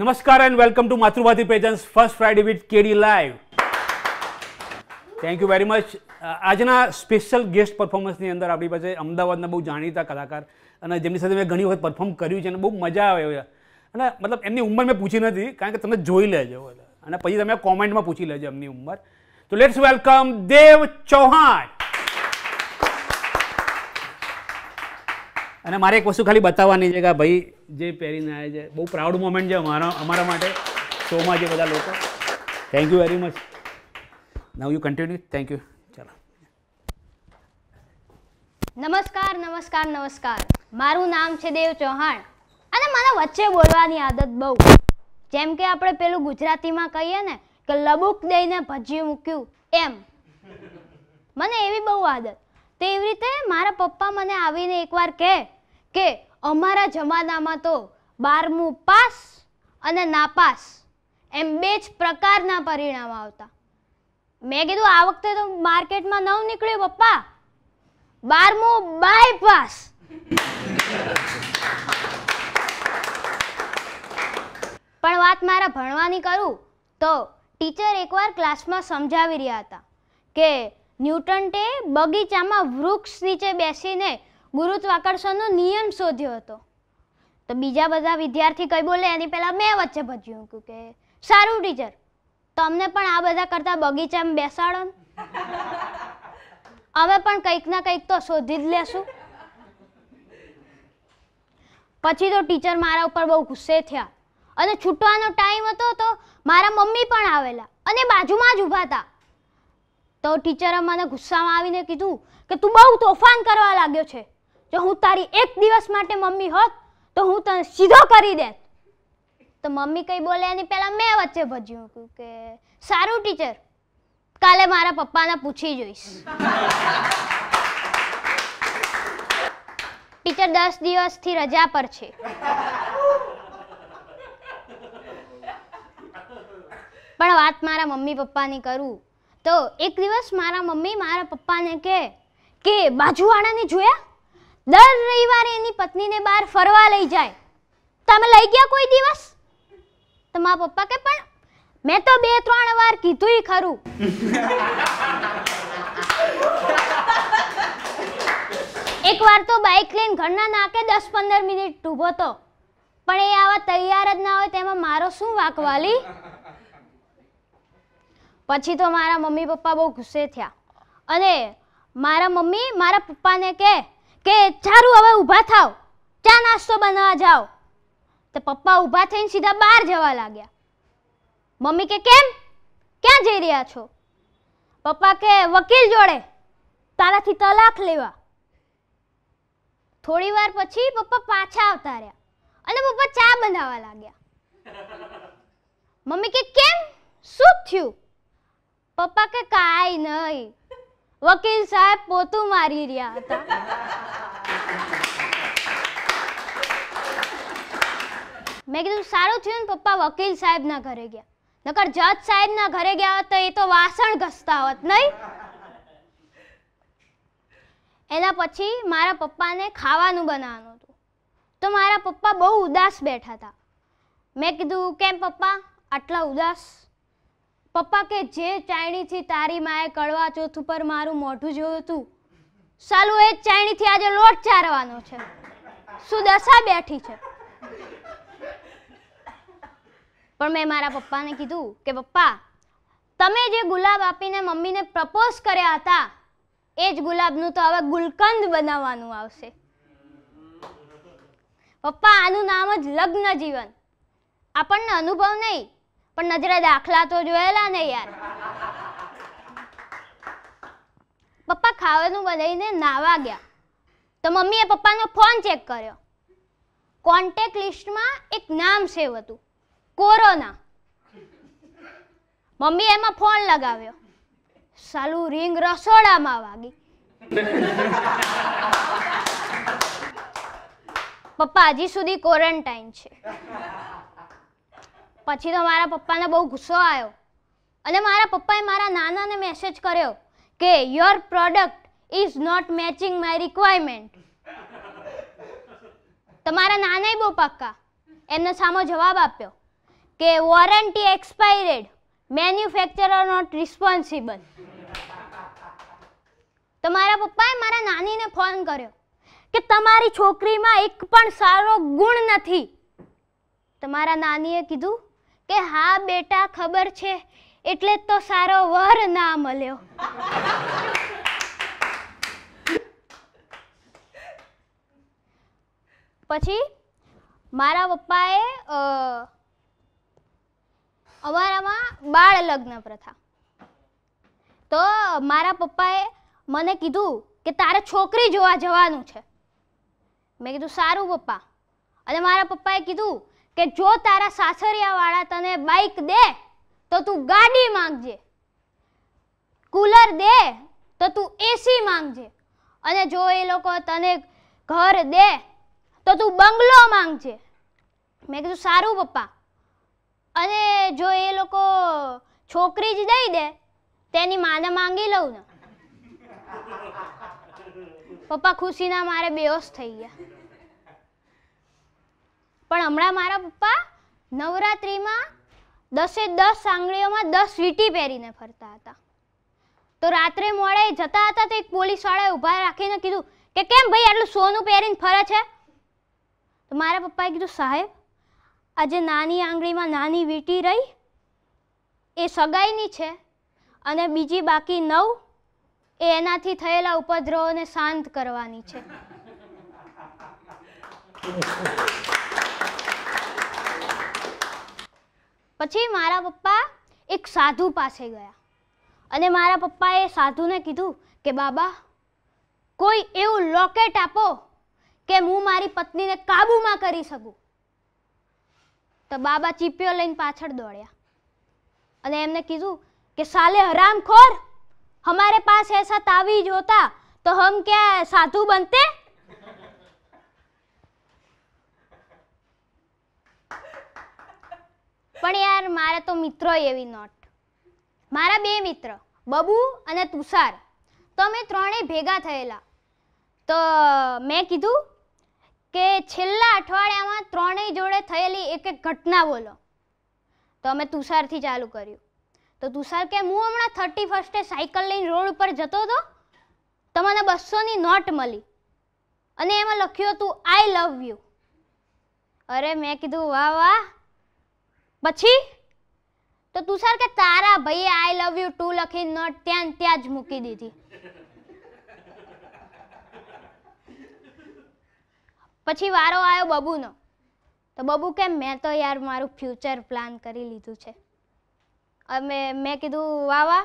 Namaskar and welcome to Matrubhati Pageants First Friday with KD live thank you very much આજના special guest પરફોર્મન્સની અંદર આપણી પાસે અમદાવાદના બહુ જાણીતા કલાકાર અને જેમની સાથે મેં ઘણી વખત પરફોર્મ કર્યું છે અને બહુ મજા આવે અને મતલબ એમની ઉંમર મેં પૂછી નથી કારણ કે તમે જોઈ લેજો અને પછી તમે કોમેન્ટમાં પૂછી લેજો એમની ઉંમર तो लेट्स वेलकम देव चौहान અને મારે એક વસ્તુ ખાલી બતાવવાની છે કે ભાઈ જે પહેરીને આવે છે બહુ પ્રાઉડ મોમેન્ટ છે અમારા અમારા માટે શોમાં જે બધા લોકો thank you very much now you continue thank you ચાલો નમસ્કાર નમસ્કાર નમસ્કાર મારું નામ છે દેવ ચૌહાણ અને મને વચ્ચે બોલવાની આદત બહુ જેમ કે આપણે પેલું ગુજરાતીમાં કહીએ ને લબુક દઈને ભજી મૂક્યું એમ મને એવી બહુ આદત તેવી રીતે મારા પપ્પા મને આવીને એકવાર કહે કે અમારા જમાનામાં તો બારમું પાસ અને નાપાસ એમ બે જ પ્રકારના પરિણામ આવતા મેં કીધું આ વખતે તો માર્કેટમાં નવ નીકળ્યું પપ્પા બારમું બાયપાસ પણ વાત મારા ભણવાની કરું તો ટીચર એકવાર ક્લાસમાં સમજાવી રહ્યા હતા કે ન્યૂટન્ટે બગીચામાં વૃક્ષ નીચે બેસીને ગુરુત્વાકર્ષણનો નિયમ શોધ્યો હતો તો બીજા બધા વિદ્યાર્થી કંઈ બોલે એની પહેલાં મેં વચ્ચે ભજ્યું કહ્યું કે સારું ટીચર તમને પણ આ બધા કરતાં બગીચામાં બેસાડો અમે પણ કંઈક ના કંઈક તો શોધી જ લેશું પછી તો ટીચર મારા ઉપર બહુ ગુસ્સે થયા અને છૂટવાનો ટાઈમ હતો તો મારા મમ્મી પણ આવેલા અને બાજુમાં જ ઊભા હતા તો ટીચરે મને ગુસ્સામાં આવીને કીધું કે તું બહુ તોફાન કરવા લાગ્યો છે જો હું તારી એક દિવસ માટે મમ્મી હોત તો હું તને સીધો કરી દે તો મમ્મી કંઈ બોલે એની પહેલાં મેં વચ્ચે ભજ્યું હતું કે સારું ટીચર કાલે મારા પપ્પાને પૂછી જોઈશ ટીચર દસ દિવસથી રજા પર છે પણ વાત મારા મમ્મી પપ્પાની કરું તો એક દિવસ મારા મમ્મી મારા પપ્પાને કહે કે બાજુવાળાને જોયા દર રવિવારે એની પત્નીને બહાર ફરવા લઈ જાય તમે લઈ ગયા કોઈ દિવસ તો મારા પપ્પા કે પણ મેં તો બે ત્રણ વાર કીધું ખરું એક વાર તો બાઇક લઈને ઘરના નાકે દસ પંદર મિનિટ ઊભો તો પણ એ આવા તૈયાર જ ના હોય તેમાં મારો શું વાકવાલી પછી તો મારા મમ્મી પપ્પા બહુ ગુસ્સે થયા અને મારા મમ્મી મારા પપ્પાને કહે કે સારું હવે ઊભા થાવ ચા નાસ્તો બનાવવા જાઓ તો પપ્પા ઊભા થઈને સીધા બહાર જવા લાગ્યા મમ્મી કે કેમ ક્યાં જઈ રહ્યા છો પપ્પા કે વકીલ જોડે તારાથી તલાક લેવા થોડી વાર પછી પપ્પા પાછા આવતા રહ્યા અને પપ્પા ચા બનાવવા લાગ્યા મમ્મી કે કેમ શું થયું પપ્પા કે કાંઈ નહીં વકીલ સાહેબ પોતું મારી રહ્યા હતા મેં કીધું સારું થયું ને પપ્પા વકીલ સાહેબના ઘરે ગયા નકર જજ સાહેબના ઘરે ગયા હોત તો એ તો વાસણ ઘસતા હોત નહીં એના પછી મારા પપ્પાને ખાવાનું બનાવવાનું હતું તો મારા પપ્પા બહુ ઉદાસ બેઠા હતા મેં કીધું કેમ પપ્પા આટલા ઉદાસ પપ્પા કે જે ચાયણીથી તારી માએ કડવા ચોથ ઉપર મારું મોઢું જોયું તું સાલું એ જ ચાયણીથી આજે લોટ ચારવાનો છે શું દશા બેઠી છે પણ મેં મારા પપ્પાને કીધું કે પપ્પા તમે જે ગુલાબ આપીને મમ્મીને પ્રપોઝ કર્યા હતા એ જ ગુલાબનું તો હવે ગુલકંદ બનાવવાનું આવશે પપ્પા આનું નામ જ લગ્ન જીવન આપણને અનુભવ નહીં પણ નજરે દાખલા તો જોયેલા ને યાર પપ્પા ખાવાનું બનાવીને નાવા ગયા તો મમ્મીએ પપ્પાનો ફોન ચેક કર્યો કોન્ટેક લિસ્ટમાં એક નામ સેવ હતું કોરોના મમ્મી એમાં ફોન લગાવ્યો સાલું રિંગ રસોડામાં વાગી પપ્પા હજી સુધી ક્વોરન્ટાઇન છે પછી તો મારા પપ્પાને બહુ ગુસ્સો આવ્યો અને મારા પપ્પાએ મારા નાનાને મેસેજ કર્યો કે your product is not matching my requirement તમારા નાના બહુ પાક્કા એમને સામો જવાબ આપ્યો કે warranty expired manufacturer not responsible તો મારા પપ્પાએ મારા નાનીને ફોન કર્યો કે તમારી છોકરીમાં એક પણ સારો ગુણ નથી તમારા નાનીએ કીધું કે હા બેટા ખબર છે એટલે તો સારો વર ના મળ્યો પછી મારા પપ્પાએ અમારામાં બાળ લગ્ન પ્રથા તો મારા પપ્પાએ મને કીધું કે તારે છોકરી જોવા જવાનું છે મેં કીધું સારું પપ્પા અને મારા પપ્પાએ કીધું કે જો તારા સાસરિયાવાળા તને બાઇક દે તો તું ગાડી માંગજે કુલર દે તો તું એસી માંગજે અને જો એ લોકો તને ઘર દે તો તું બંગલો માંગજે મેં કીધું સારું પપ્પા અને જો એ લોકો છોકરી જ દઈ દે તેની માને માંગી લઉં ને પપ્પા ખુશીના મારે બેહોશ થઈ ગયા પણ હમણાં મારા પપ્પા નવરાત્રિમાં દસે દસ આંગળીઓમાં દસ વીટી પહેરીને ફરતા હતા તો રાત્રે મોડે જતા હતા તો એક પોલીસવાળાએ ઊભા રાખીને કીધું કે કેમ ભાઈ આટલું સોનું પહેરીને ફરે છે તો મારા પપ્પાએ કીધું સાહેબ આજે નાની આંગળીમાં નાની વીટી રહી એ સગાઈની છે અને બીજી બાકી નવ એ એનાથી થયેલા ઉપદ્રવોને શાંત કરવાની છે પછી મારા પપ્પા એક સાધુ પાસે ગયા અને મારા પપ્પાએ સાધુને કીધું કે બાબા કોઈ એવું લોકેટ આપો કે હું મારી પત્નીને કાબૂમાં કરી શકું તો બાબા ચીપીઓ લઈને પાછળ દોડ્યા અને એમને કીધું કે સાલે હરામખોર હમારે પાસ એસા તાવી જોતા તો હમ ક્યાં સાધુ બનતે પણ યાર મારા તો મિત્રો એવી નોટ મારા બે મિત્ર બબુ અને તુષાર તો અમે ત્રણેય ભેગા થયેલા તો મેં કીધું કે છેલ્લા અઠવાડિયામાં ત્રણેય જોડે થયેલી એક એક ઘટના બોલો તો અમે તુષારથી ચાલુ કર્યું તો તુષાર કે હું હમણાં થર્ટી ફર્સ્ટે સાયકલ લઈને રોડ ઉપર જતો હતો તો મને બસોની નોટ મળી અને એમાં લખ્યું હતું આઈ લવ યુ અરે મેં કીધું વાહ વાહ પછી તો તુષાર કે તારા ભાઈ આઈ લવ યુ ટુ લખી નોટ ત્યાં ત્યાં જ મૂકી દીધી પછી વારો આવ્યો બબુનો તો બબુ કે મેં તો યાર મારું ફ્યુચર પ્લાન કરી લીધું છે અમે મેં કીધું વાવા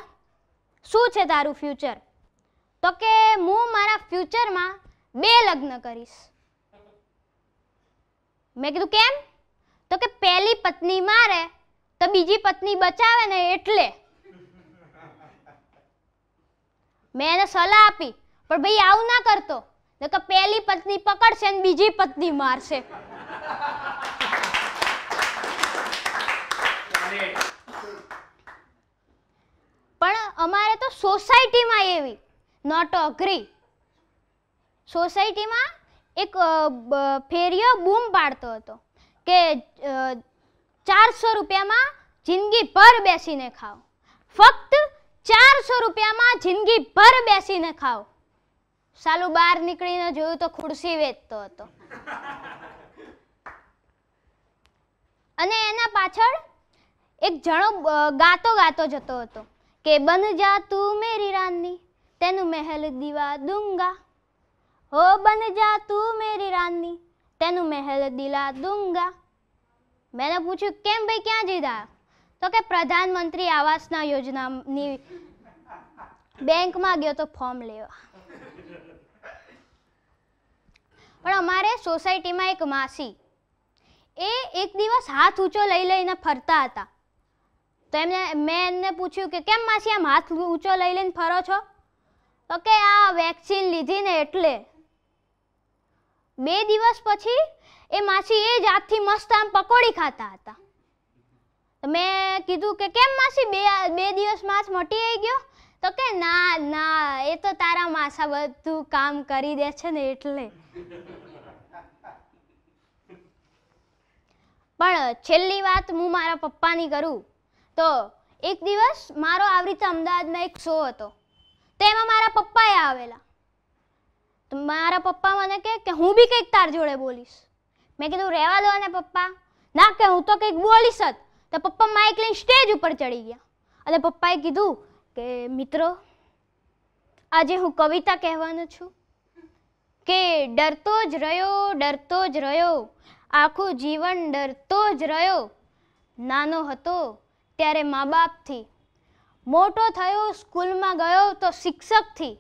શું છે તારું ફ્યુચર તો કે હું મારા ફ્યુચરમાં બે લગ્ન કરીશ મેં કીધું કેમ તો કે પહેલી પત્ની મારે તો બીજી પત્ની બચાવે ને એટલે મેં એને સલાહ આપી પણ ભાઈ આવું ના કરતો તો કે પહેલી પત્ની પકડશે ને બીજી પત્ની મારશે પણ અમારે તો સોસાયટીમાં એવી નોટ અગ્રી સોસાયટીમાં એક ફેરિયો બૂમ પાડતો હતો કે ચારસો રૂપિયામાં જિંદગી ભર બેસીને ખાઓ ફક્ત ચારસો રૂપિયામાં જિંદગી ભર બેસીને ખાઓ સાલું બહાર નીકળીને જોયું તો ખુરશી વેચતો હતો અને એના પાછળ એક જણો ગાતો ગાતો જતો હતો કે બન જા તું મેરી રાની તેનું મહેલ દીવા દુંગા હો બન જા તું મેરી રાની તેનું મહેલ દિલા દુંગા મેં પૂછ્યું કેમ ભાઈ ક્યાં જીધા તો કે પ્રધાનમંત્રી આવાસના યોજનાની બેંકમાં ગયો તો ફોર્મ લેવા પણ અમારે સોસાયટીમાં એક માસી એ એક દિવસ હાથ ઊંચો લઈ લઈને ફરતા હતા તો એમને મેં એમને પૂછ્યું કે કેમ માસી આમ હાથ ઊંચો લઈ લઈને ફરો છો તો કે આ વેક્સિન લીધીને એટલે બે દિવસ પછી એ માસી એ જ હાથથી મસ્ત આમ પકોડી ખાતા હતા મેં કીધું કે કેમ માસી બે બે દિવસ માસ મટી આવી ગયો તો કે ના ના એ તો તારા માસા બધું કામ કરી દે છે ને એટલે પણ છેલ્લી વાત હું મારા પપ્પાની કરું તો એક દિવસ મારો આવી રીતે અમદાવાદમાં એક શો હતો તો એમાં મારા પપ્પાએ આવેલા મારા પપ્પા મને કહે કે હું બી કંઈક તાર જોડે બોલીશ મેં કીધું રહેવા દો ને પપ્પા ના કે હું તો કંઈક બોલીશ જ તો પપ્પા માઇક લઈને સ્ટેજ ઉપર ચડી ગયા અને પપ્પાએ કીધું કે મિત્રો આજે હું કવિતા કહેવાનો છું કે ડરતો જ રહ્યો ડરતો જ રહ્યો આખું જીવન ડરતો જ રહ્યો નાનો હતો ત્યારે મા બાપથી મોટો થયો સ્કૂલમાં ગયો તો શિક્ષકથી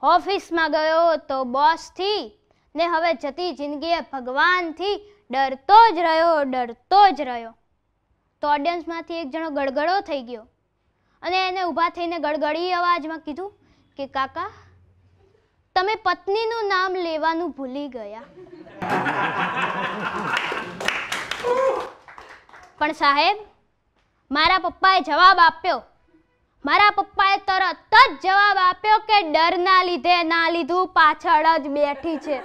ઓફિસમાં ગયો તો બોસથી ને હવે જતી જિંદગીએ ભગવાનથી ડરતો જ રહ્યો ડરતો જ રહ્યો તો ઓડિયન્સમાંથી એક જણો ગળગળો થઈ ગયો અને એને ઊભા થઈને ગળગળી અવાજમાં કીધું કે કાકા તમે પત્નીનું નામ લેવાનું ભૂલી ગયા પણ સાહેબ મારા પપ્પાએ જવાબ આપ્યો મારા પપ્પાએ તરત જ જવાબ આપ્યો કે ડરના લીધે ના લીધું પાછળ જ બેઠી છે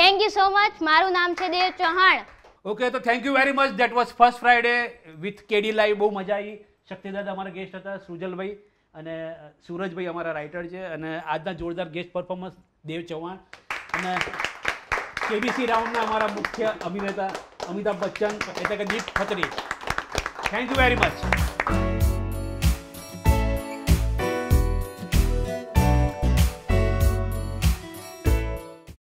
થેન્ક યુ સો મચ મારું નામ છે દેવ ચૌહાણ ઓકે તો thank you very much that was first Friday with KD live બહુ મજા આવી શક્તિદાદા અમારા ગેસ્ટ હતા સુજલભાઈ અને સુરજભાઈ અમારા રાઇટર છે અને આજના જોરદાર ગેસ્ટ પરફોર્મન્સ દેવ ચૌહાણ અને કેબીસી રાઉન્ડના અમારા મુખ્ય અભિનેતા અમિતાભ બચ્ચન એટલે કે Deep Khatri thank you very much